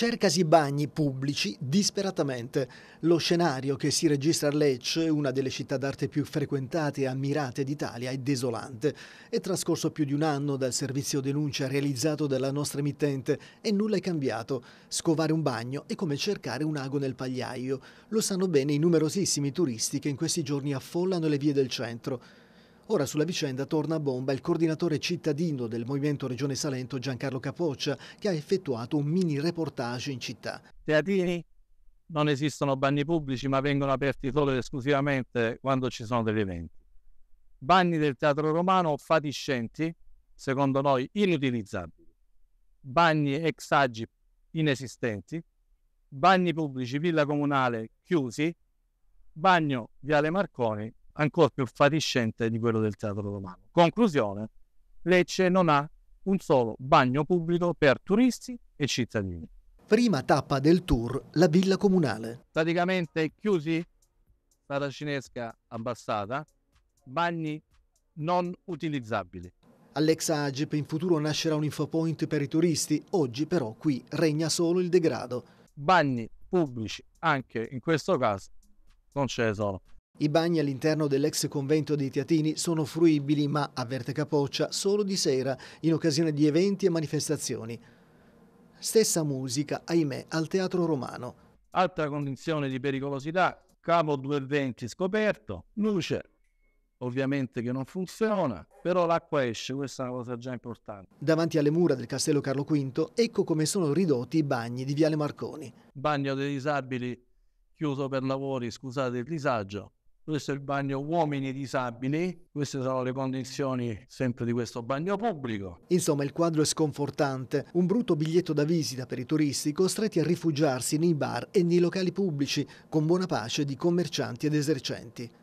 cercasi bagni pubblici disperatamente. Lo scenario che si registra a Lecce, una delle città d'arte più frequentate e ammirate d'Italia, è desolante. È trascorso più di un anno dal servizio denuncia realizzato dalla nostra emittente e nulla è cambiato. Scovare un bagno è come cercare un ago nel pagliaio. Lo sanno bene i numerosissimi turisti che in questi giorni affollano le vie del centro. Ora sulla vicenda torna a bomba il coordinatore cittadino del Movimento Regione Salento Giancarlo Capoccia che ha effettuato un mini reportage in città. Teatini non esistono bagni pubblici ma vengono aperti solo ed esclusivamente quando ci sono degli eventi. Bagni del teatro romano fatiscenti, secondo noi inutilizzabili. Bagni ex agi inesistenti. Bagni pubblici villa comunale chiusi. Bagno Viale Marconi ancora più fatiscente di quello del teatro romano. Conclusione, Lecce non ha un solo bagno pubblico per turisti e cittadini. Prima tappa del tour, la villa comunale. Praticamente chiusi, strada cinesca abbassata, bagni non utilizzabili. All'ex Agip in futuro nascerà un infopoint per i turisti, oggi però qui regna solo il degrado. Bagni pubblici, anche in questo caso, non ce ne sono. I bagni all'interno dell'ex convento dei Teatini sono fruibili, ma, avverte Capoccia, solo di sera, in occasione di eventi e manifestazioni. Stessa musica, ahimè, al Teatro Romano. Altra condizione di pericolosità, cavo 220 scoperto, luce ovviamente che non funziona, però l'acqua esce, questa è una cosa già importante. Davanti alle mura del Castello Carlo V, ecco come sono ridotti i bagni di Viale Marconi. Bagno dei disabili chiuso per lavori, scusate il disagio, questo è il bagno uomini disabili, queste sono le condizioni sempre di questo bagno pubblico. Insomma il quadro è sconfortante, un brutto biglietto da visita per i turisti costretti a rifugiarsi nei bar e nei locali pubblici, con buona pace di commercianti ed esercenti.